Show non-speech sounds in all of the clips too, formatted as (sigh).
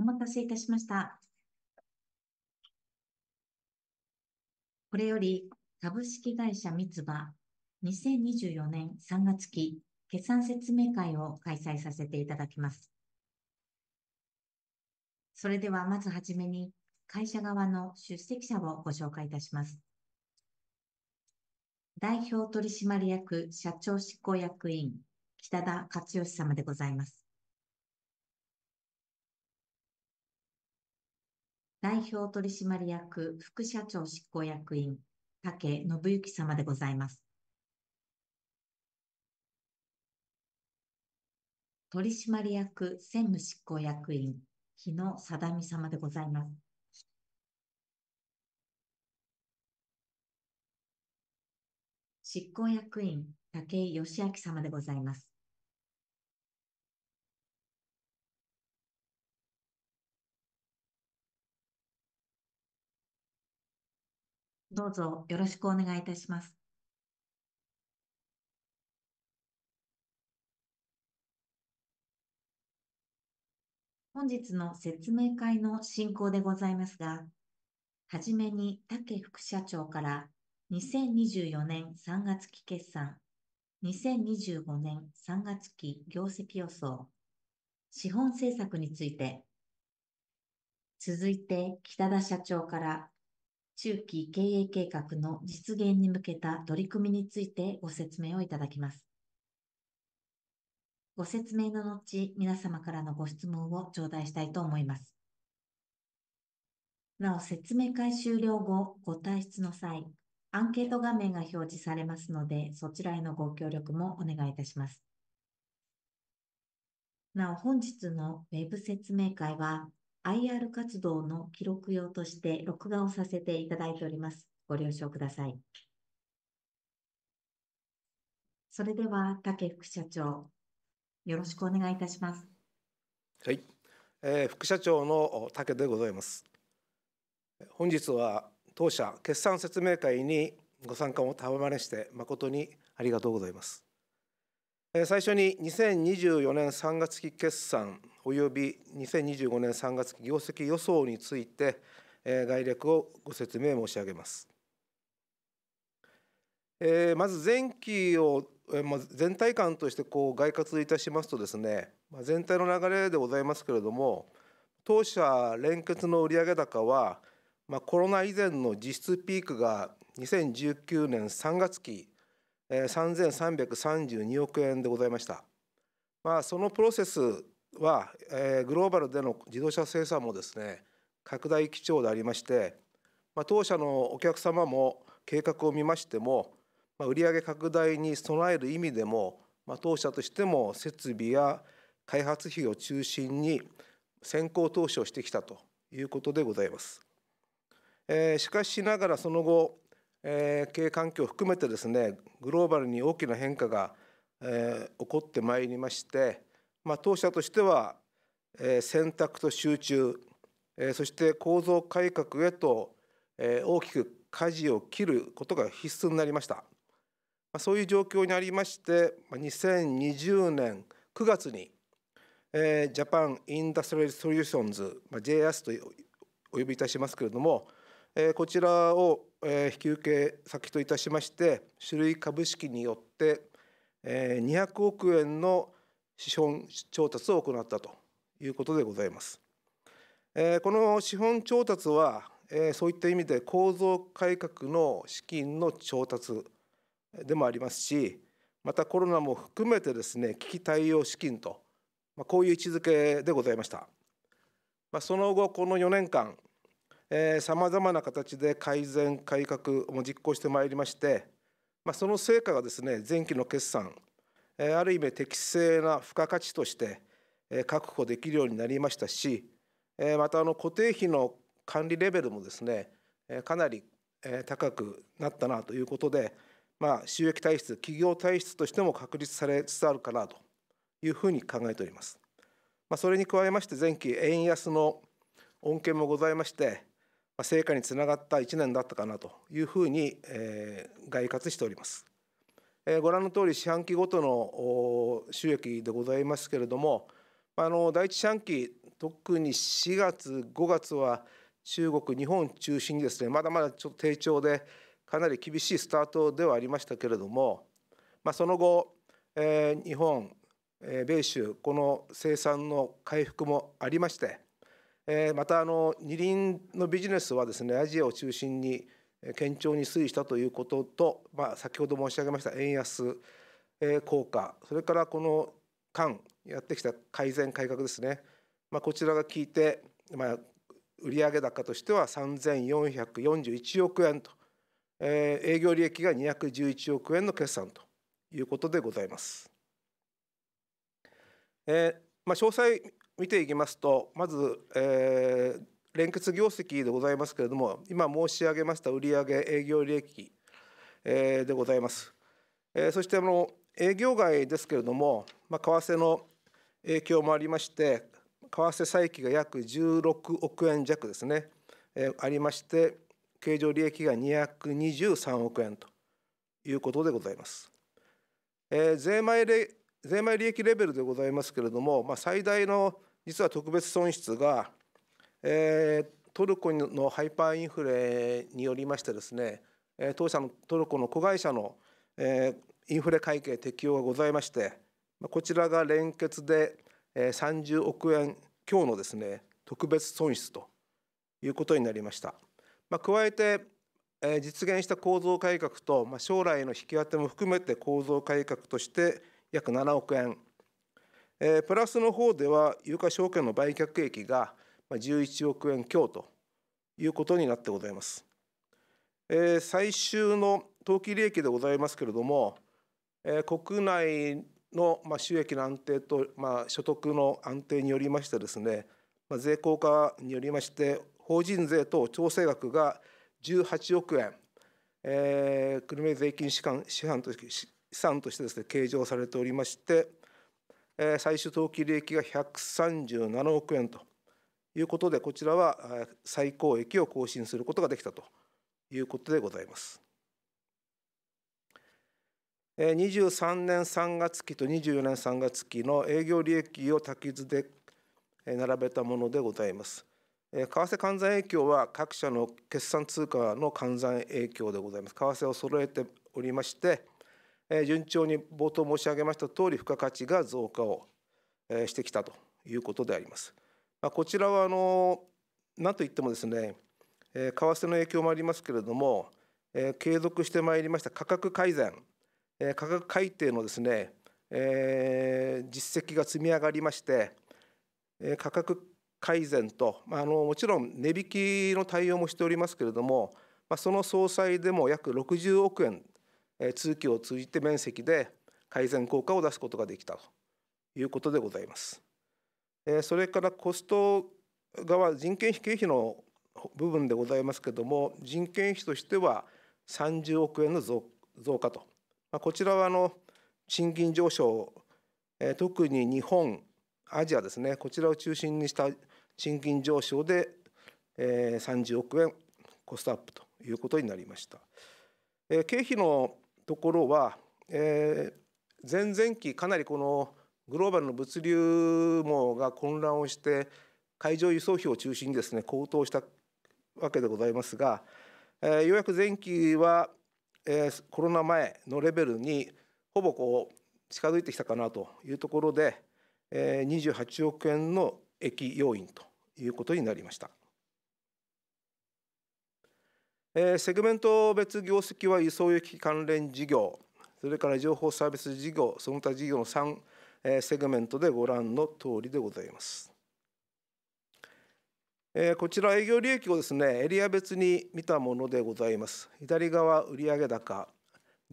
お待たせいたしました。これより、株式会社三つ葉2024年3月期決算説明会を開催させていただきます。それではまずはじめに会社側の出席者をご紹介いたします。代表取締役社長執行役員、北田勝義様でございます。代表取締役副社長執行役員、竹信之様でございます。取締役専務執行役員、日野貞美様でございます。執行役員、武井義明様でございます。どうぞよろしくお願いいたします。本日の説明会の進行でございますが、はじめに竹副社長から2024年3月期決算、2025年3月期業績予想、資本政策について、続いて北田社長から中期経営計画の実現に向けた取り組みについてご説明をいただきます。ご説明の後、皆様からのご質問を頂戴したいと思います。なお、説明会終了後、ご退出の際、アンケート画面が表示されますので、そちらへのご協力もお願いいたします。なお、本日の Web 説明会は、IR 活動の記録用として録画をさせていただいております。ご了承ください。それでは、竹副社長、よろしくお願いいたします。はい、えー、副社長の竹でございます。本日は当社決算説明会にご参加をたまれして誠にありがとうございます。最初に2024年3月期決算および2025年3月期業績予想について概略をご説明申し上げます。まず前期を全体感としてこう概括いたしますとですね全体の流れでございますけれども当社連結の売上高はコロナ以前の実質ピークが2019年3月期3332億円でございました。まあ、そのプロセスは、えー、グローバルでの自動車生産もですね拡大基調でありまして、まあ、当社のお客様も計画を見ましても、まあ、売上拡大に備える意味でも、まあ、当社としても設備や開発費を中心に先行投資をしてきたということでございます。えー、しかしながらその後経営環境を含めてですねグローバルに大きな変化が、起こってまいりまして、まあ、当社としては、選択と集中、そして構造改革へと、大きく舵を切ることが必須になりました、そういう状況にありまして2020年9月に、ジャパン・インダストリアル・ソリューションズ、JS とお呼びいたしますけれども、こちらをえ引き受け先といたしまして種類株式によって、え200億円の資本調達を行ったということでございます。えこの資本調達は、えそういった意味で構造改革の資金の調達でもありますしまたコロナも含めてですね危機対応資金と、まこういう位置づけでございました。まその後この4年間さまざまな形で改善改革も実行してまいりまして、まあ、その成果がですね前期の決算、えある意味適正な付加価値として、え確保できるようになりましたし、えまたあの固定費の管理レベルもですね、えかなり、え高くなったなということで、まあ、収益体質企業体質としても確立されつつあるかなというふうに考えております。まあ、それに加えまして前期円安の恩恵もございまして成果につながった1年だったかなというふうに、えー、概括しております。えー、ご覧の通り四半期ごとの収益でございますけれども、あの第一四半期特に4月5月は中国日本中心にですねまだまだちょっと低調でかなり厳しいスタートではありましたけれども、まあ、その後、えー、日本、えー、米州この生産の回復もありましてえー、またあの二輪のビジネスはですねアジアを中心に堅調に推移したということと、まあ、先ほど申し上げました円安、えー、効果それからこの間やってきた改善改革ですね、まあ、こちらが効いて、まあ、売上高としては3441億円と、えー、営業利益が211億円の決算ということでございます。えーまあ、詳細見ていきますとまず、えー、連結業績でございますけれども今申し上げました売上営業利益、えー、でございます、えー、そしてあの営業外ですけれども、まあ、為替の影響もありまして為替債記が約16億円弱ですね、えー、ありまして経常利益が223億円ということでございます、えー、税前で税前利益レベルでございますけれども、まあ、最大の実は特別損失が、えー、トルコのハイパーインフレによりましてですね当社のトルコの子会社の、えー、インフレ会計適用がございましてこちらが連結で30億円強のですね特別損失ということになりました。まあ、加えて実現した構造改革と、まあ、将来の引き当ても含めて構造改革として約7億円プラスの方では有価証券の売却益が11億円強ということになってございます。最終の当期利益でございますけれども、国内の収益の安定と所得の安定によりましてですね、税効果によりまして法人税等調整額が18億円、国ー、久留米税金資産と資産としてですね計上されておりまして。最終登記利益が137億円ということで、こちらは最高益を更新することができたということでございます。23年3月期と24年3月期の営業利益を滝図で並べたものでございます。為替換算影響は各社の決算通貨の換算影響でございます。為替を揃えておりまして、え順調に冒頭申し上げました通り付加価値が増加を、えしてきたということであります。まこちらはあの何といってもですね、え為替の影響もありますけれども、え継続してまいりました価格改善、え価格改定のですね、え実績が積み上がりまして、え価格改善と、まあ、のもちろん値引きの対応もしておりますけれども、まその総裁でも約60億円通期を通じて面積で改善効果を出すことができたということでございます。それからコスト側人件費経費の部分でございますけども人件費としては30億円の増加と、まこちらはあの賃金上昇、え特に日本アジアですねこちらを中心にした賃金上昇で、え30億円コストアップということになりました。え経費のところは、えー、前々期かなりこのグローバルの物流網が混乱をして海上輸送費を中心にですね高騰したわけでございますが、えー、ようやく前期は、えー、コロナ前のレベルにほぼこう近づいてきたかなというところで、えー、28億円の益要因ということになりました。えー、セグメント別業績は輸送輸送、関連事業それから情報サービス事業その他事業の3、えー、セグメントでご覧の通りでございます。えー、こちら営業利益をですねエリア別に見たものでございます。左側売上高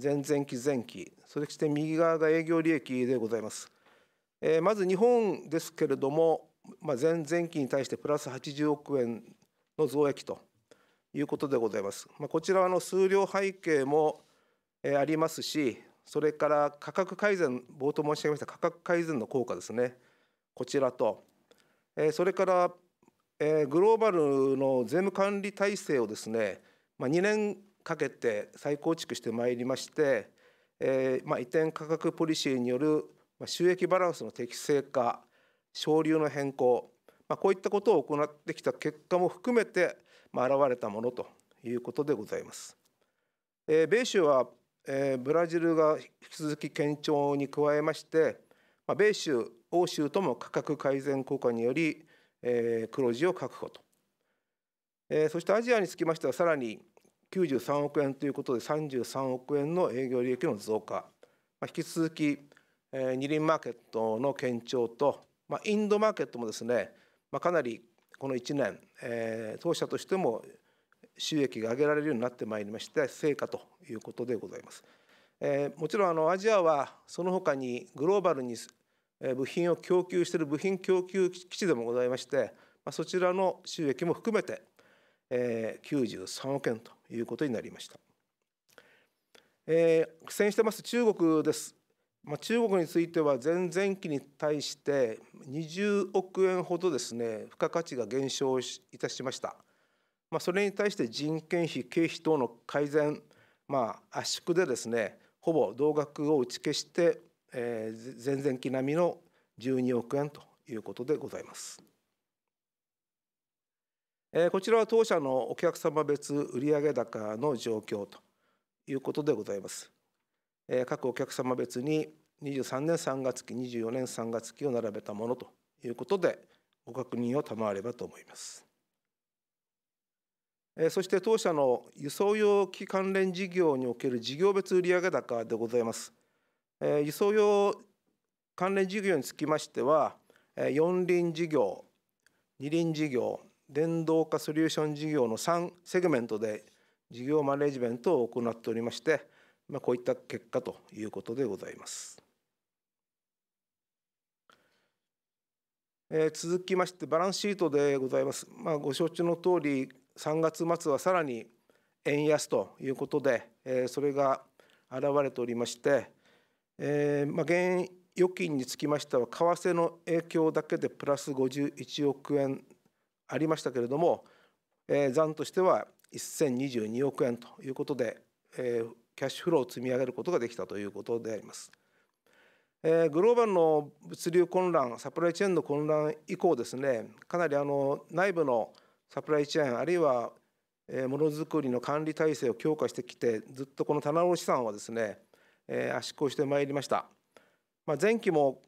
前々期前期そして右側が営業利益でございます。えー、まず日本ですけれども、まあ、前々期に対してプラス80億円の増益ということでございます。まあ、こちらはの数量背景もありますし、それから価格改善、冒頭申し上げました価格改善の効果ですね、こちらと、それからグローバルの税務管理体制をですね、まあ、2年かけて再構築してまいりまして、まあ、移転価格ポリシーによる収益バランスの適正化、省流の変更、まあ、こういったことを行ってきた結果も含めて、まあ、現れたものということでございます。えー、米州は、えー、ブラジルが引き続き堅調に加えまして、まあ、米州欧州とも価格改善効果により、えー、黒字を確保と、えー、そしてアジアにつきましてはさらに93億円ということで33億円の営業利益の増加、まあ、引き続き、えー、二輪マーケットの堅調と、まあ、インドマーケットもですね、まあ、かなりこの1年、えー、当社としても収益が上げられるようになってまいりまして成果ということでございます。えー、もちろんあのアジアはその他にグローバルに部品を供給している部品供給基地でもございまして、まあ、そちらの収益も含めて、えー、93億円ということになりました。えー、苦戦してます中国です。ま中国については前々期に対して20億円ほどですね付加価値が減少いたしました、まあ、それに対して人件費経費等の改善、まあ、圧縮でですねほぼ同額を打ち消して、えー、前々期並みの12億円ということでございます。えー、こちらは当社のお客様別売上高の状況ということでございます。え各お客様別に23年3月期24年3月期を並べたものということでご確認を賜ればと思います。そして当社の輸送用機関連事業における事業別売上高でございます。輸送用関連事業につきましては四輪事業二輪事業電動化ソリューション事業の3セグメントで事業マネジメントを行っておりましてまあ、こういった結果ということでございます。えー、続きましてバランスシートでございます。まあ、ご承知の通り3月末はさらに円安ということで、えー、それが現れておりまして、えーまあ、現預金につきましては為替の影響だけでプラス51億円ありましたけれども、えー、残としては1022億円ということで、えー、キャッシュフローを積み上げることができたということであります。えー、グローバルの物流混乱、サプライチェーンの混乱以降ですね、かなりあの内部のサプライチェーン、あるいはものづくりの管理体制を強化してきて、ずっとこの棚卸資産はですね、えー、圧縮してまいりました。まあ、前期も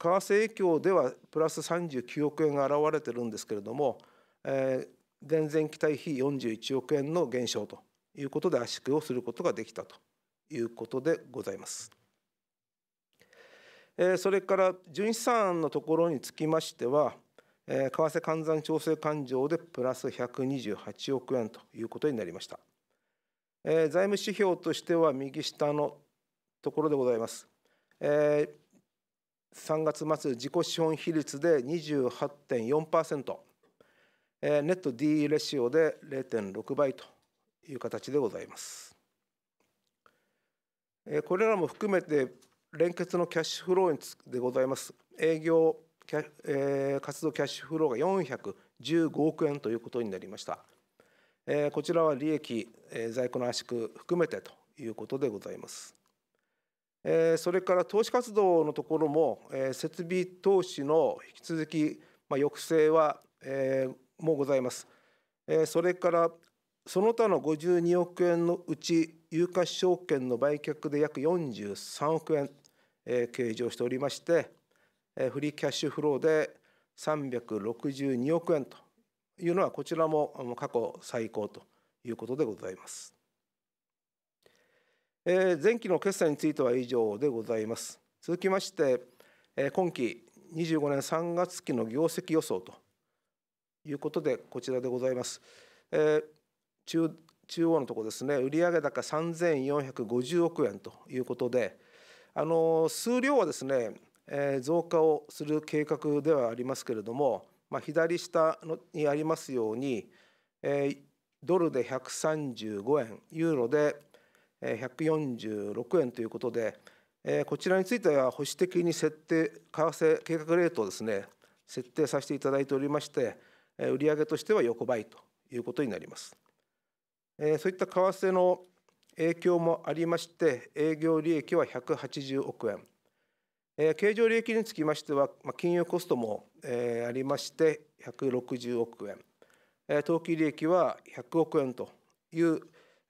為替影響ではプラス39億円が現れてるんですけれども、えー、前々期対比41億円の減少ということで圧縮をすることができたということでございます。それから純資産のところにつきましては為替換算調整勘定でプラス128億円ということになりました。財務指標としては右下のところでございます。3月末自己資本比率で28.4%ネット D レシオで0.6倍という形でございます。これらも含めて連結のキャッシュフローにつでございます営業キャ、えー、活動キャッシュフローが415億円ということになりました。えー、こちらは利益、えー、在庫の圧縮含めてということでございます。えー、それから投資活動のところも、えー、設備投資の引き続き、まあ、抑制は、えー、もございます。えー、それからその他の52億円のうち有価証券の売却で約43億円、えー、計上しておりまして、えー、フリーキャッシュフローで362億円というのはこちらも過去最高ということでございます。えー、前期の決算については以上でございます。続きまして、えー、今期25年3月期の業績予想ということでこちらでございます。えー中中央のところですね売上高3450億円ということであの数量はですね、えー、増加をする計画ではありますけれども、まあ、左下のにありますように、えー、ドルで135円ユーロで146円ということで、えー、こちらについては保守的に設定為替計画レートをですね設定させていただいておりまして売上としては横ばいということになります。えそういった為替の影響もありまして営業利益は180億円、え経常利益につきましては、ま金融コストも、えありまして160億円、えー、当期利益は100億円という、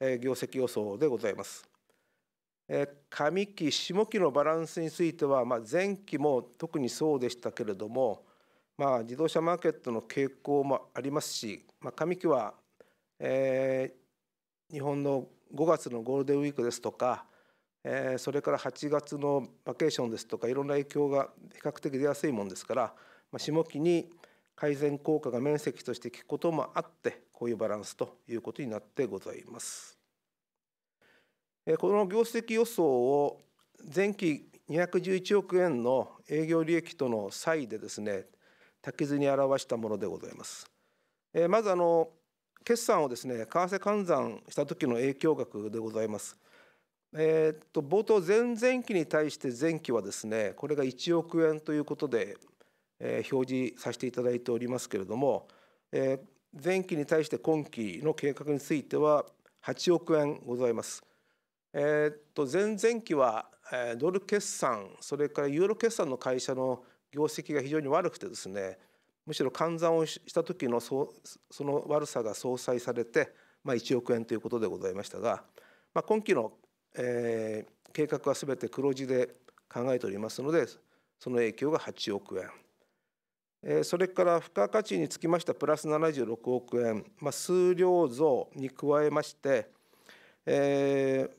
え業績予想でございます。上期下期のバランスについては、ま前期も特にそうでしたけれども、まあ、自動車マーケットの傾向もありますし、まあ、上期は、えー、日本の5月のゴールデンウィークですとか、えー、それから8月のバケーションですとかいろんな影響が比較的出やすいもんですから、まあ、下期に改善効果が面積として効くこともあってこういうバランスということになってございます。えこの業績予想を前期211億円の営業利益との差異でですね、滝図に表したものでございます。えまずあの決算をですね為替換算した時の影響額でございます。えー、っと冒頭前々期に対して前期はですねこれが1億円ということで、えー、表示させていただいておりますけれども、えー、前期に対して今期の計画については8億円ございます。えー、っと前々期は、えー、ドル決算それからユーロ決算の会社の業績が非常に悪くてですねむしろ換算をした時のその悪さが相殺されて、まあ、1億円ということでございましたが、まあ、今期の、えー、計画は全て黒字で考えておりますのでその影響が8億円、えー、それから付加価値につきましてはプラス76億円、まあ、数量増に加えまして、えー、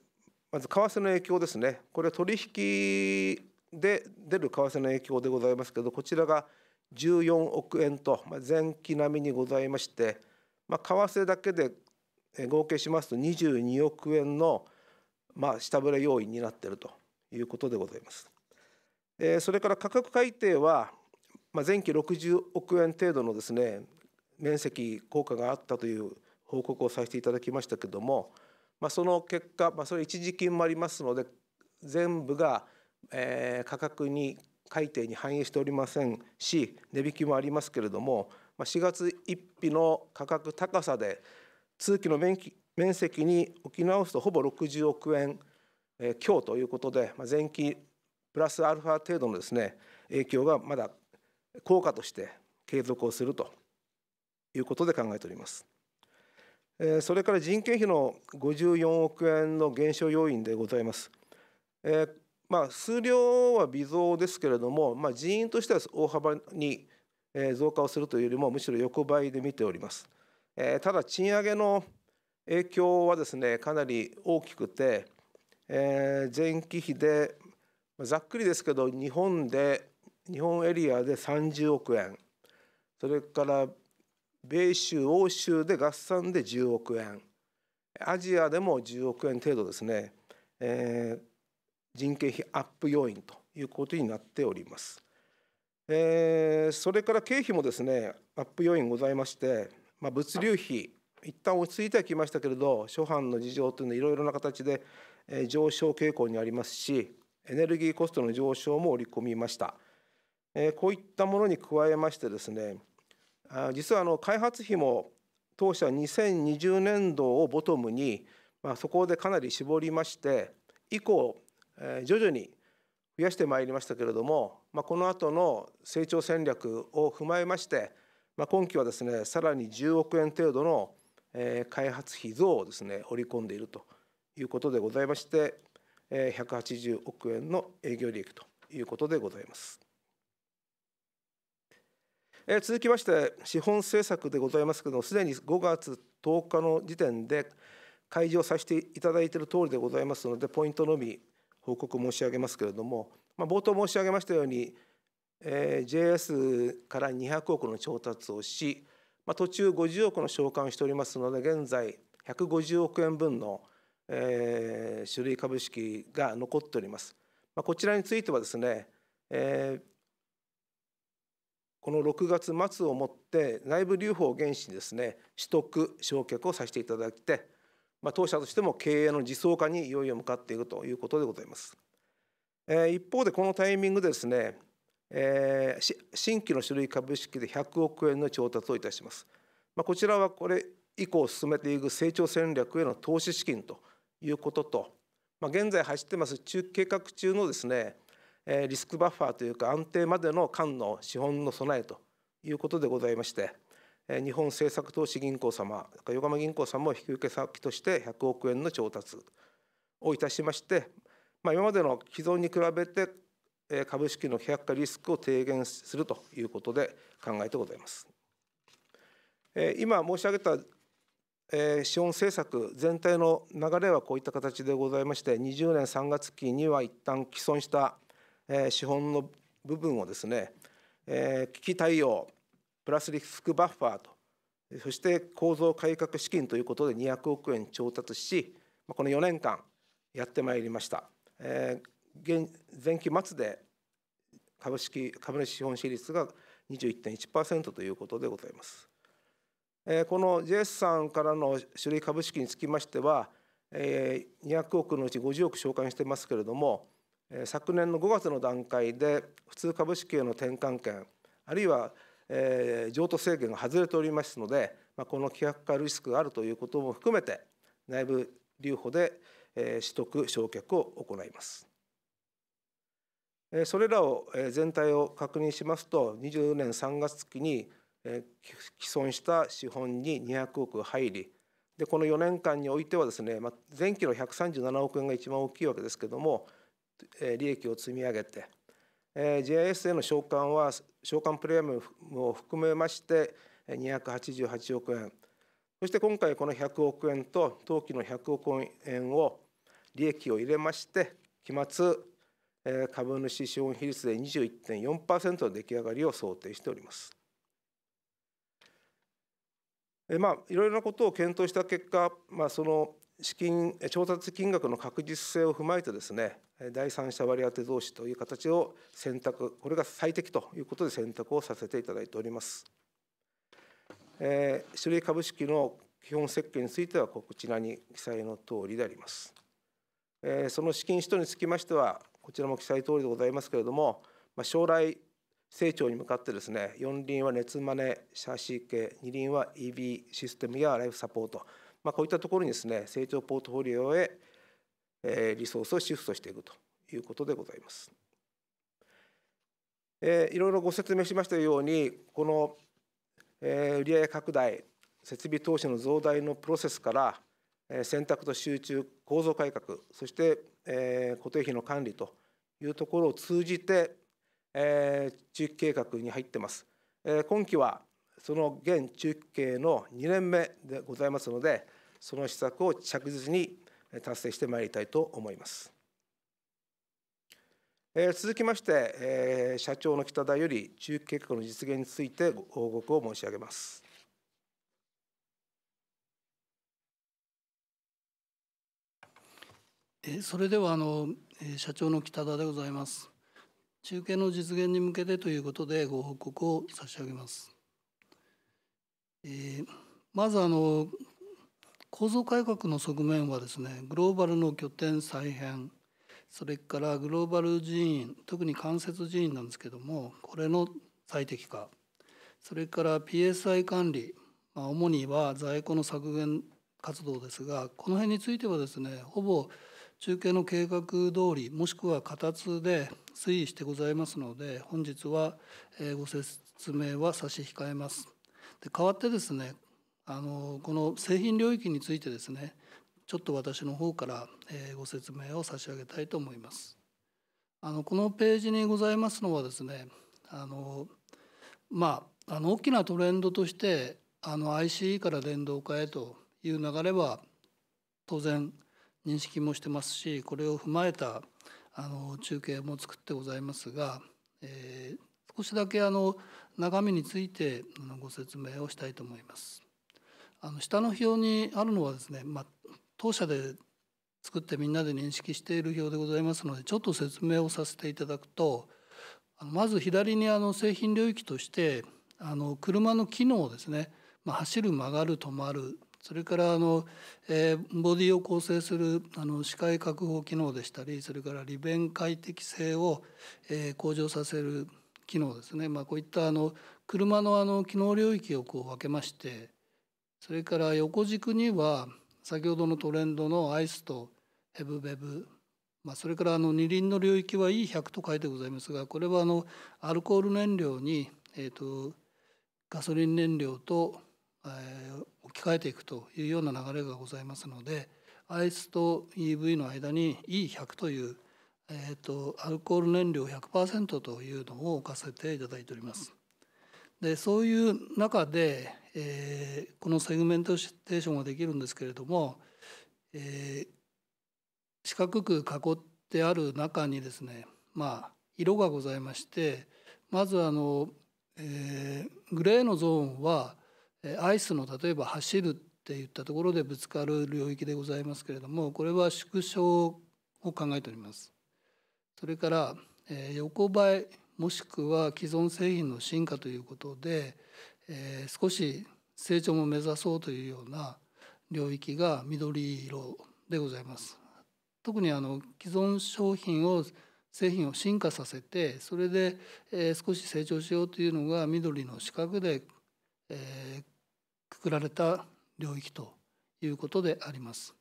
まず為替の影響ですねこれ取引で出る為替の影響でございますけどこちらが14億円と前期並みにございまして、まあ、為替だけで合計しますと22億円のまあ下振れ要因になっているということでございます。えそれから価格改定は、ま前期60億円程度のですね面積効果があったという報告をさせていただきましたけども、まあ、その結果、まあ、それ一時金もありますので全部が、え価格に改定に反映しておりませんし値引きもありますけれども4月1日の価格高さで通期の面積に置き直すとほぼ60億円強ということで前期プラスアルファ程度のですね影響がまだ効果として継続をするということで考えております。それから人件費の54億円の減少要因でございます。まあ、数量は微増ですけれども、まあ、人員としては大幅に増加をするというよりもむしろ横ばいで見ております。えー、ただ賃上げの影響はですねかなり大きくて、えー、前期比でざっくりですけど日本で日本エリアで30億円それから米州欧州で合算で10億円アジアでも10億円程度ですね、えー人件費アップ要因ということになっております。えー、それから経費もですねアップ要因ございまして、まあ、物流費一旦落ち着いてはきましたけれど諸般の事情というのはいろいろな形で上昇傾向にありますしエネルギーコストの上昇も織り込みました。えー、こういったものに加えましてですね実はあの開発費も当社2020年度をボトムに、まあ、そこでかなり絞りまして以降徐々に増やしてまいりましたけれども、まあ、この後の成長戦略を踏まえまして、まあ、今期はですねさらに10億円程度の開発費増をですね織り込んでいるということでございまして180億円の営業利益ということでございます。続きまして資本政策でございますけどもすでに5月10日の時点で開示をさせていただいている通りでございますのでポイントのみ報告申し上げますけれども、まあ、冒頭申し上げましたように、えー、JS から200億の調達をし、まあ、途中50億の償還をしておりますので現在150億円分の、えー、種類株式が残っております。まあ、こちらについてはですね、えー、この6月末をもって内部留保を原資にですね取得償却をさせていただいてまあ、当社としても経営の自走化にいよいよ向かっているということでございます。えー、一方でこのタイミングでですね、えー、新規の種類株式で100億円の調達をいたします。まあ、こちらはこれ以降進めていく成長戦略への投資資金ということと、まあ、現在走ってます中計画中のですねえリスクバッファーというか安定までの間の資本の備えということでございまして日本政策投資銀行様横浜銀行様も引き受け先として100億円の調達をいたしまして、まあ、今までの既存に比べて株式の非悪化リスクを低減するということで考えてございます。今申し上げた資本政策全体の流れはこういった形でございまして20年3月期には一旦既存した資本の部分をですね危機対応プラスリスクバッファーとそして構造改革資金ということで200億円調達しこの4年間やってまいりました。えー、前期末で株式株主資本比率が21.1%ということでございます。えー、この JS さんからの種類株式につきましては、えー、200億のうち50億償還してますけれども、えー、昨年の5月の段階で普通株式への転換権あるいはえ譲渡制限が外れておりますので、まあ、この希薄化リスクがあるということも含めて内部留保で、え取得償却を行います。それらを全体を確認しますと20年3月期に既存した資本に200億入りでこの4年間においてはですね前期の137億円が一番大きいわけですけども利益を積み上げてえ JIS への償還は償還プレミアムを含めまして288億円そして今回この100億円と当期の100億円を利益を入れまして期末、え株主資本比率で21.4%の出来上がりを想定しております。えまあいろいろなことを検討した結果、まあ、その資金調達金額の確実性を踏まえてですね第三者割当増資という形を選択これが最適ということで選択をさせていただいております。えー、種類株式の基本設計についてはこちらに記載のとおりであります。えー、その資金使途につきましてはこちらも記載通りでございますけれども、まあ、将来成長に向かってですね4輪は熱マネーシャーシー系2輪は EV システムやライフサポートまあ、こういったところにですね成長ポートフォリオへリソースをシフトしていくということでございます。えいろいろご説明しましたようにこの、えー、売上拡大設備投資の増大のプロセスから、え選択と集中構造改革そして、え固定費の管理というところを通じて、えー、中期計画に入ってます。え今期はその現中期計の2年目でございますので、その施策を着実に達成してまいりたいと思います。続きまして、社長の北田より中期計画の実現についてご報告を申し上げます。それではあの社長の北田でございます。中継の実現に向けてということでご報告を差し上げます。えー、まずあの構造改革の側面はですねグローバルの拠点再編それからグローバル人員特に間接人員なんですけどもこれの最適化それから PSI 管理、まあ、主には在庫の削減活動ですがこの辺についてはですねほぼ中継の計画通りもしくは形で推移してございますので本日はご説明は差し控えます。で代わってですねあのこの製品領域についてですねちょっと私の方からご説明を差し上げたいと思います。あのこのページにございますのはですねあの、まあ、あの大きなトレンドとしてあの ICE から電動化へという流れは当然認識もしてますしこれを踏まえたあの中継も作ってございますが、えー、少しだけあの中身についてご説明をしたいと思います。あの下の表にあるのはですね、まあ、当社で作ってみんなで認識している表でございますのでちょっと説明をさせていただくとまず左にあの製品領域としてあの車の機能ですね、まあ、走る曲がる止まるそれからあの、えー、ボディを構成するあの視界確保機能でしたりそれから利便快適性を、えー、向上させる機能ですね、まあ、こういったあの車のあの機能領域をこう分けましてそれから横軸には先ほどのトレンドのアイスとヘブベブ、まあ、それからあの二輪の領域は E100 と書いてございますがこれはあのアルコール燃料に、えーと、ガソリン燃料と、えー、置き換えていくというような流れがございますのでアイスと EV の間に E100 という、えーと、とアルコール燃料100%というのを置かせていただいております。でそういう中でえー、このセグメンテーションができるんですけれども、えー、四角く囲ってある中にですね、まあ、色がございましてまずあの、えー、グレーのゾーンはアイスの例えば走るっていったところでぶつかる領域でございますけれどもこれは縮小を考えております。それから、え横ばいもしくは既存製品の進化ということで、えー、少し成長も目指そうというような領域が緑色でございます。特にあの既存商品を製品を進化させてそれで、え少し成長しようというのが緑の四角で、えー、くくられた領域ということであります。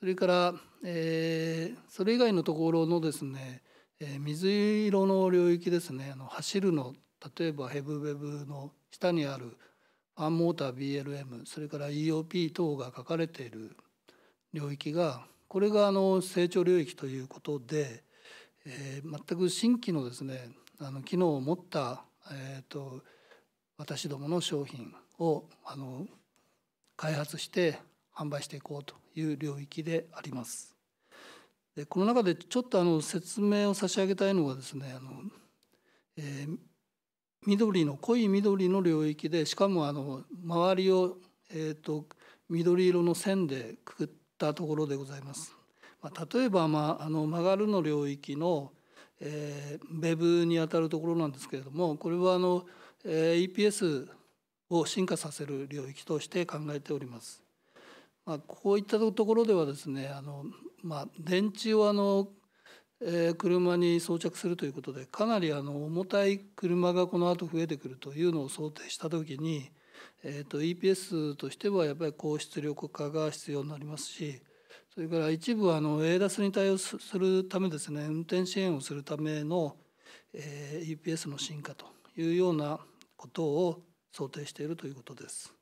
それから、えー、それ以外のところのですね、えー、水色の領域ですねあの走るの例えばヘブウェブの下にあるファンモーター BLM それから EOP 等が書かれている領域がこれがあの成長領域ということで、えー、全く新規のですねあの機能を持った、えーと、私どもの商品をあの開発して販売していこうという領域であります。でこの中でちょっとあの説明を差し上げたいのはですねあの、えー緑の濃い緑の領域でしかもあの周りを、えーと、緑色の線でくくったところでございます。まあ、例えば、まあ、あの曲がるの領域の、えー、ベブにあたるところなんですけれどもこれはあの、えー、EPS を進化させる領域として考えております。まあ、こういったところではですねあの、まあ、電池をあの車に装着するということでかなりあの重たい車がこの後増えてくるというのを想定した時に、えー、と EPS としてはやっぱり高出力化が必要になりますしそれから一部あの ADAS に対応するためですね運転支援をするための、え EPS の進化というようなことを想定しているということです。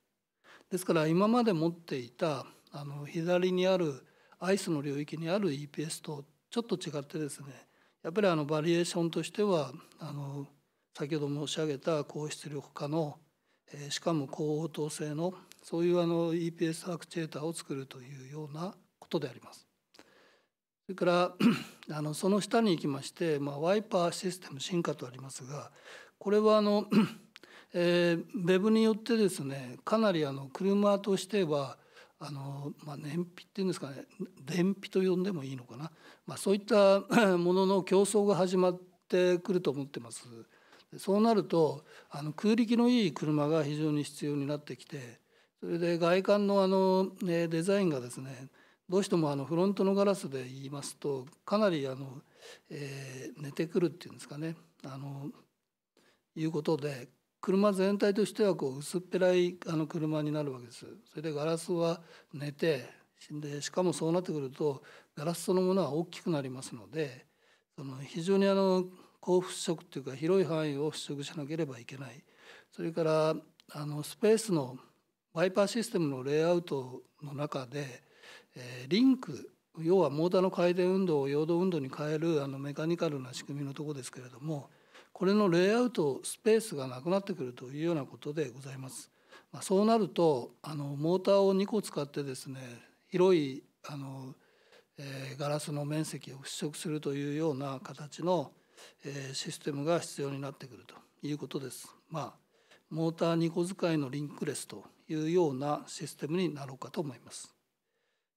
ですから今まで持っていたあの左にあるアイスの領域にある EPS とちょっと違ってですねやっぱりあのバリエーションとしてはあの先ほど申し上げた高出力化の、えー、しかも高応答性のそういうあの EPS アクチュエーターを作るというようなことであります。それから (clears throat) あのその下に行きまして、まあ、ワイパーシステム進化とありますがこれはあの、(clears throat) えー、ウェブによってですねかなりあの車としてはあの、まあ、燃費っていうんですかね電費と呼んでもいいのかな、まあ、そういった (laughs) ものの競争が始まってくると思ってます。そうなるとあの空力のいい車が非常に必要になってきてそれで外観のあの、ね、デザインがですねどうしてもあのフロントのガラスで言いますとかなりあの、えー、寝てくるっていうんですかねあのいうことで車全体としてはこう薄っぺらいあの車になるわけです。それでガラスは寝て死んでしかもそうなってくるとガラスそのものは大きくなりますのでその非常にあの高払拭というか広い範囲を払拭しなければいけないそれからあのスペースのワイパーシステムのレイアウトの中で、えー、リンク要はモーターの回転運動を陽動運動に変えるあのメカニカルな仕組みのとこですけれどもこれのレイアウトスペースがなくなってくるというようなことでございます。まあ、そうなるとあのモーターを2個使ってですね広いあの、えー、ガラスの面積を払拭するというような形の、えー、システムが必要になってくるということです。まあ、モーター2個使いのリンクレスというようなシステムになろうかと思います。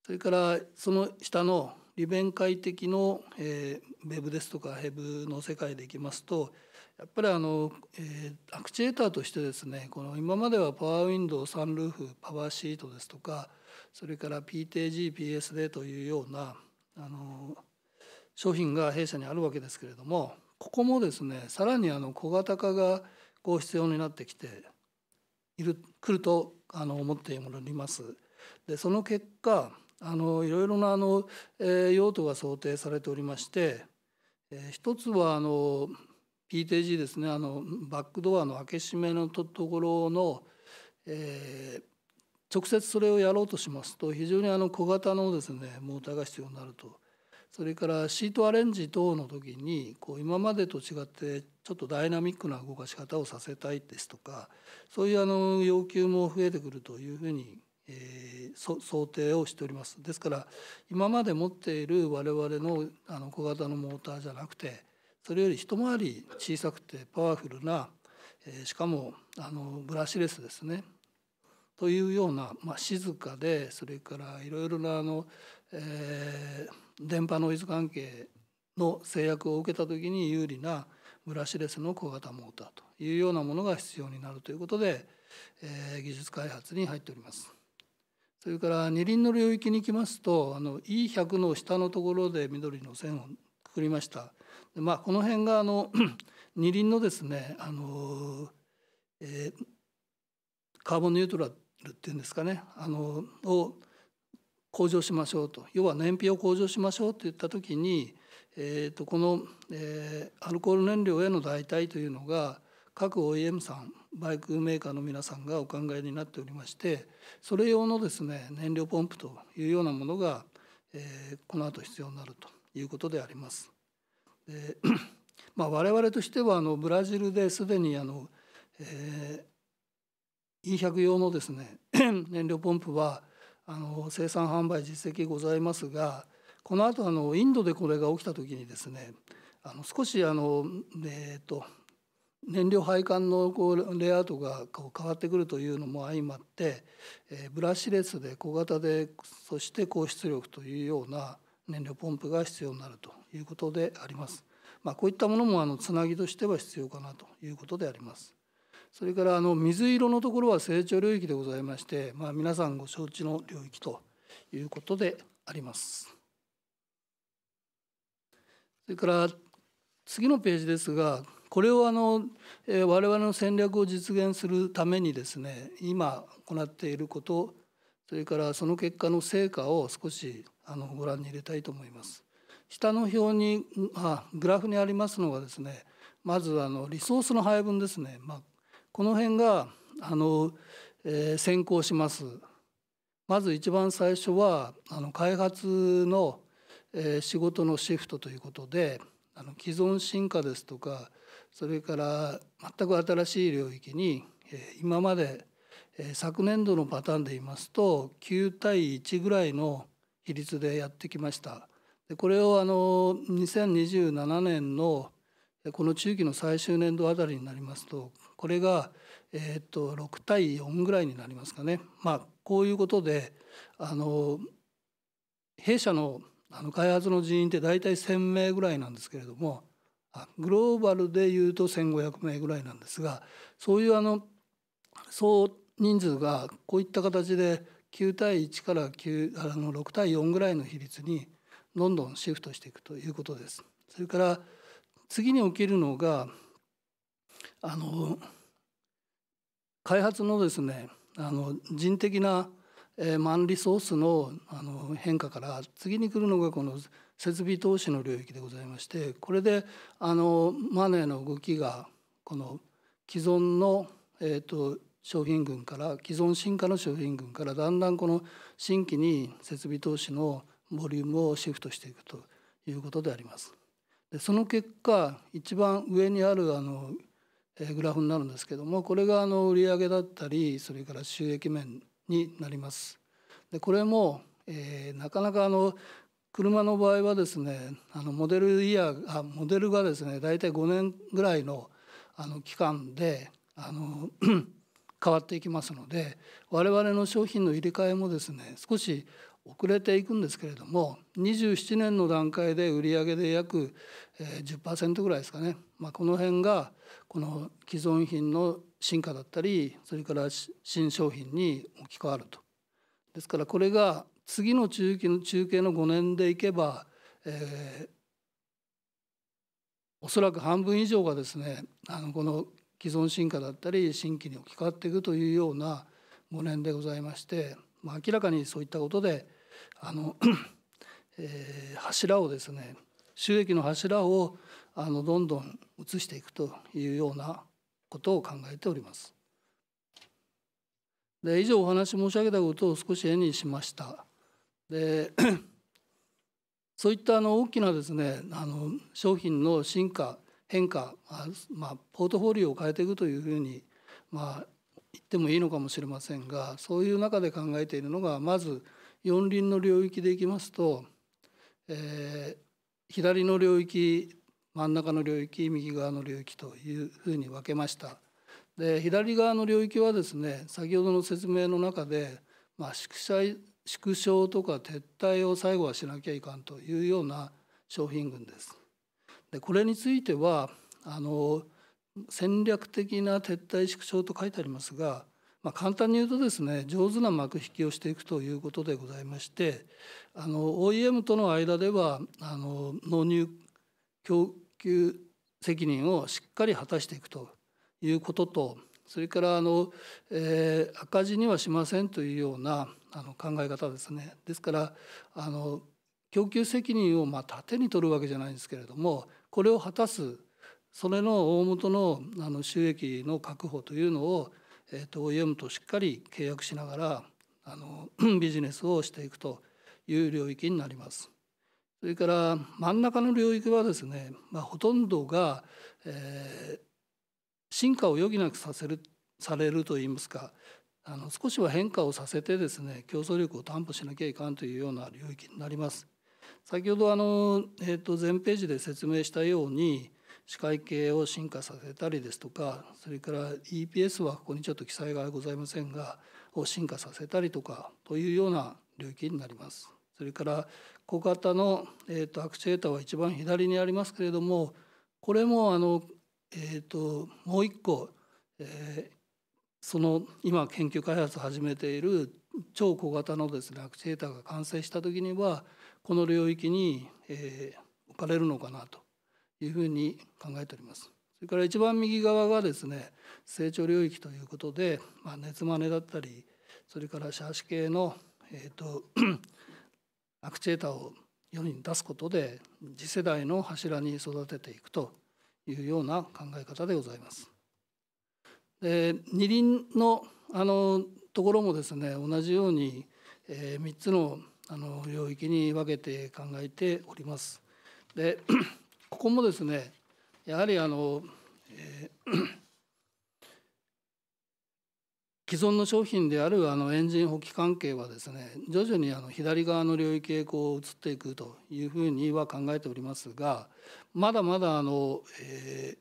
それからその下の利便快適の、えー、ウェブですとかヘブの世界でいきますとやっぱりあの、えー、アクチュエーターとしてですねこの今まではパワーウィンドウサンルーフパワーシートですとかそれから PTGPSD というようなあの商品が弊社にあるわけですけれどもここもですねさらにあの小型化がこう必要になってきているくるとあの思っております。でその結果あのいろいろなあの、えー、用途が想定されておりまして、えー、一つはあの PTG ですねあのバックドアの開け閉めのところの、えー、直接それをやろうとしますと非常にあの小型のですねモーターが必要になるとそれからシートアレンジ等の時にこう今までと違ってちょっとダイナミックな動かし方をさせたいですとかそういうあの要求も増えてくるというふうにえー、想定をしておりますですから今まで持っている我々のあの小型のモーターじゃなくてそれより一回り小さくてパワフルな、えー、しかもあのブラシレスですねというような、まあ、静かでそれからいろいろなあの、えー、電波ノイズ関係の制約を受けた時に有利なブラシレスの小型モーターというようなものが必要になるということで、えー、技術開発に入っております。それから二輪の領域に行きますとあの E100 の下のところで緑の線をくくりました。まあ、この辺があの (clears throat) 二輪のですねあの、えー、カーボンニュートラルっていうんですかねあのを向上しましょうと要は燃費を向上しましょうといった時に、えーと、とこの、えー、アルコール燃料への代替というのが各 OEM さんバイクメーカーの皆さんがお考えになっておりましてそれ用のですね燃料ポンプというようなものが、えー、この後必要になるということであります。で、(clears throat) まあ、我々としてはあのブラジルですでにあの、えー、E100 用のですね (clears throat) 燃料ポンプはあの生産販売実績ございますがこの後あのインドでこれが起きた時にですねあの少しあの、えーと、と燃料配管のこうレイアウトがこう変わってくるというのも相まって、えー、ブラシレスで小型でそして高出力というような燃料ポンプが必要になるということであります。まあ、こういったものもあのつなぎとしては必要かなということであります。それからあの水色のところは成長領域でございまして、まあ、皆さんご承知の領域ということであります。それから次のページですがこれをあの、えー、我々の戦略を実現するためにですね今行っていることそれからその結果の成果を少しあのご覧に入れたいと思います。下の表にあグラフにありますのがですねまずあのリソースの配分ですね、まあ、この辺があの、えー、先行します。まず一番最初はあの開発の、えー、仕事のシフトということであの既存進化ですとかそれから全く新しい領域に、えー、今まで、えー、昨年度のパターンで言いますと9対1ぐらいの比率でやってきました。でこれをあの2027年のこの中期の最終年度あたりになりますとこれが、えー、っと6対4ぐらいになりますかね。まあ、こういうことであの弊社のあの開発の人員って大体1,000名ぐらいなんですけれどもグローバルでいうと1,500名ぐらいなんですがそういうあの総人数がこういった形で9対1から9あの6対4ぐらいの比率にどんどんシフトしていくということです。それから次に起きるのがあの開発のですねあの人的な、えー、マンリソースのあの変化から次に来るのがこの設備投資の領域でございましてこれであのマネーの動きがこの既存の、えーと、と商品群から既存進化の商品群からだんだんこの新規に設備投資のボリュームをシフトしていくということであります。でその結果一番上にあるあのグラフになるんですけどもこれがあの売上だったりそれから収益面になります。でこれも、えー、なかなかあの車の場合はですねあのモデルイヤーあモデルがですね大体5年ぐらいのあの期間であの変わっていきますので我々の商品の入れ替えもですね少し遅れていくんですけれども27年の段階で売上で約10%ぐらいですかね、まあ、この辺がこの既存品の進化だったりそれから新商品に置き換わると。ですからこれが次の中継の中継の5年でいけば、えー、おそらく半分以上がですねあのこの既存進化だったり新規に置き換わっていくというような5年でございまして、まあ、明らかにそういったことであの、えー、柱をですね収益の柱をあのどんどん移していくというようなことを考えております。で以上お話申し上げたことを少し絵にしました。で (clears throat) そういったあの大きなですねあの商品の進化変化、まあ、ポートフォリオを変えていくというふうに、まあ、言ってもいいのかもしれませんがそういう中で考えているのがまず四輪の領域でいきますと、えー、左の領域真ん中の領域右側の領域というふうに分けました。で左側の領域はですね先ほどの説明の中で、まあ、縮小縮小とか撤退を最後はしなきゃいかんというような商品群です。でこれについてはあの戦略的な撤退縮小と書いてありますが、まあ、簡単に言うとですね上手な幕引きをしていくということでございましてあの OEM との間ではあの納入供給責任をしっかり果たしていくということとそれからあの、えー、赤字にはしませんというようなあの考え方ですね。ですからあの供給責任をまあ盾に取るわけじゃないんですけれどもこれを果たすそれの大元のあの収益の確保というのを、えー、と OEM としっかり契約しながらあの (clears throat) ビジネスをしていくという領域になります。それから真ん中の領域はですね、まあ、ほとんどが、えー、進化を余儀なくさせるされるといいますかあの少しは変化をさせてですね競争力を担保しなきゃいかんというような領域になります。先ほどあの、えー、と前ページで説明したように歯科医系を進化させたりですとかそれから EPS はここにちょっと記載がございませんがを進化させたりとかというような領域になります。それから小型の、えーと、アクチュエーターは一番左にありますけれどもこれもあの、えーと、ともう一個、えー、その今研究開発を始めている超小型のですねアクチュエーターが完成した時にはこの領域に、えー、置かれるのかなというふうに考えております。それから一番右側がですね成長領域ということで、まあ、熱マネだったりそれからシャーシ系の、えーと、ア (clears throat) クチュエーターを世に出すことで次世代の柱に育てていくというような考え方でございます。で二輪のあのところもですね同じように、えー、3つのあの領域に分けて考えております。で (clears throat) ここもですねやはりあの、えー、(clears throat) 既存の商品であるあのエンジン補機関係はですね徐々にあの左側の領域へこう移っていくというふうには考えておりますがまだまだあの、え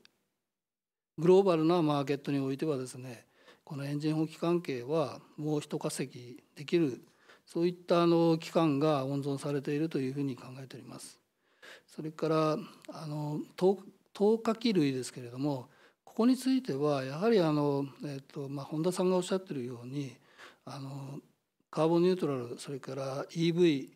ー、グローバルなマーケットにおいてはですねこのエンジン補機関係はもう一稼ぎできるそういったあの機関が温存されているというふうに考えております。それからあの糖化器類ですけれどもここについてはやはりあの、えっとまあ、本田さんがおっしゃってるようにあのカーボンニュートラルそれから EV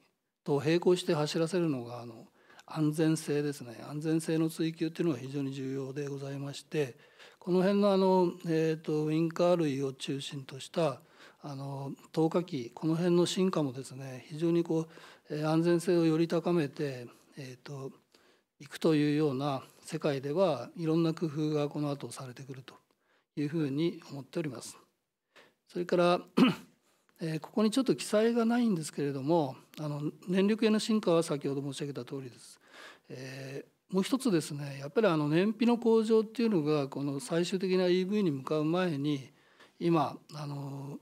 と並行して走らせるのがあの安全性ですね安全性の追求というのが非常に重要でございましてこの辺のあの、えーとウインカー類を中心としたあの透過機この辺の進化もですね非常にこう安全性をより高めて、えーと、いくというような世界ではいろんな工夫がこの後されてくるというふうに思っております。それからえここにちょっと記載がないんですけれどもあの燃力への進化は先ほど申し上げた通りです。えー、もう一つですねやっぱりあの燃費の向上っていうのがこの最終的な EV に向かう前に今あの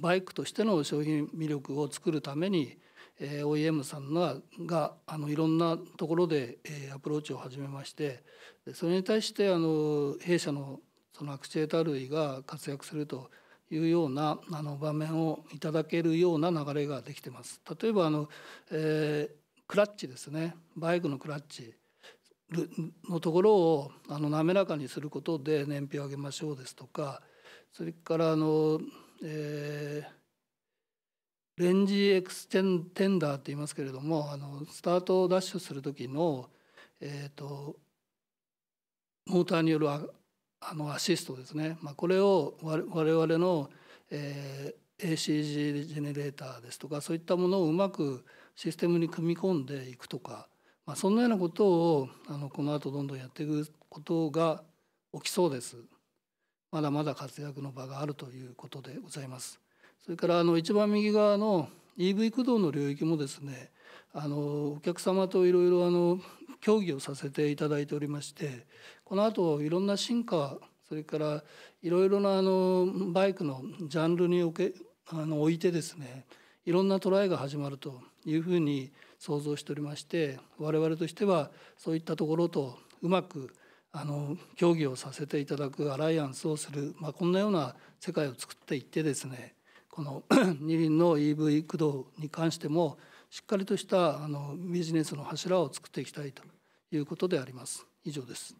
バイクとしての商品魅力を作るために、えー、OEM さんががあのいろんなところで、えー、アプローチを始めましてそれに対してあの弊社のそのアクチュエーター類が活躍するというようなあの場面をいただけるような流れができてます。例えばあの、えー、クラッチですねバイクのクラッチのところをあの滑らかにすることで燃費を上げましょうですとかそれからあのえレンジエクステンテンダーって言いますけれどもあのスタートダッシュする時の、えーと、モーターによるあのアシストですね、まあ、これを我々の、えー、ACG ジェネレーターですとかそういったものをうまくシステムに組み込んでいくとか、まあ、そんなようなことをあのこの後どんどんやっていくことが起きそうです。まだまだ活躍の場があるということでございます。それからあの一番右側の EV 駆動の領域もですねあのお客様といろいろ協議をさせていただいておりましてこの後いろんな進化それからいろいろなあのバイクのジャンルにおけあの置いてですねいろんなトライが始まるというふうに想像しておりまして我々としてはそういったところとうまくあの協議をさせていただくアライアンスをする、まあ、こんなような世界を作っていってですねこの (clears throat) 二輪の EV 駆動に関してもしっかりとしたあのビジネスの柱を作っていきたいということであります。以上です。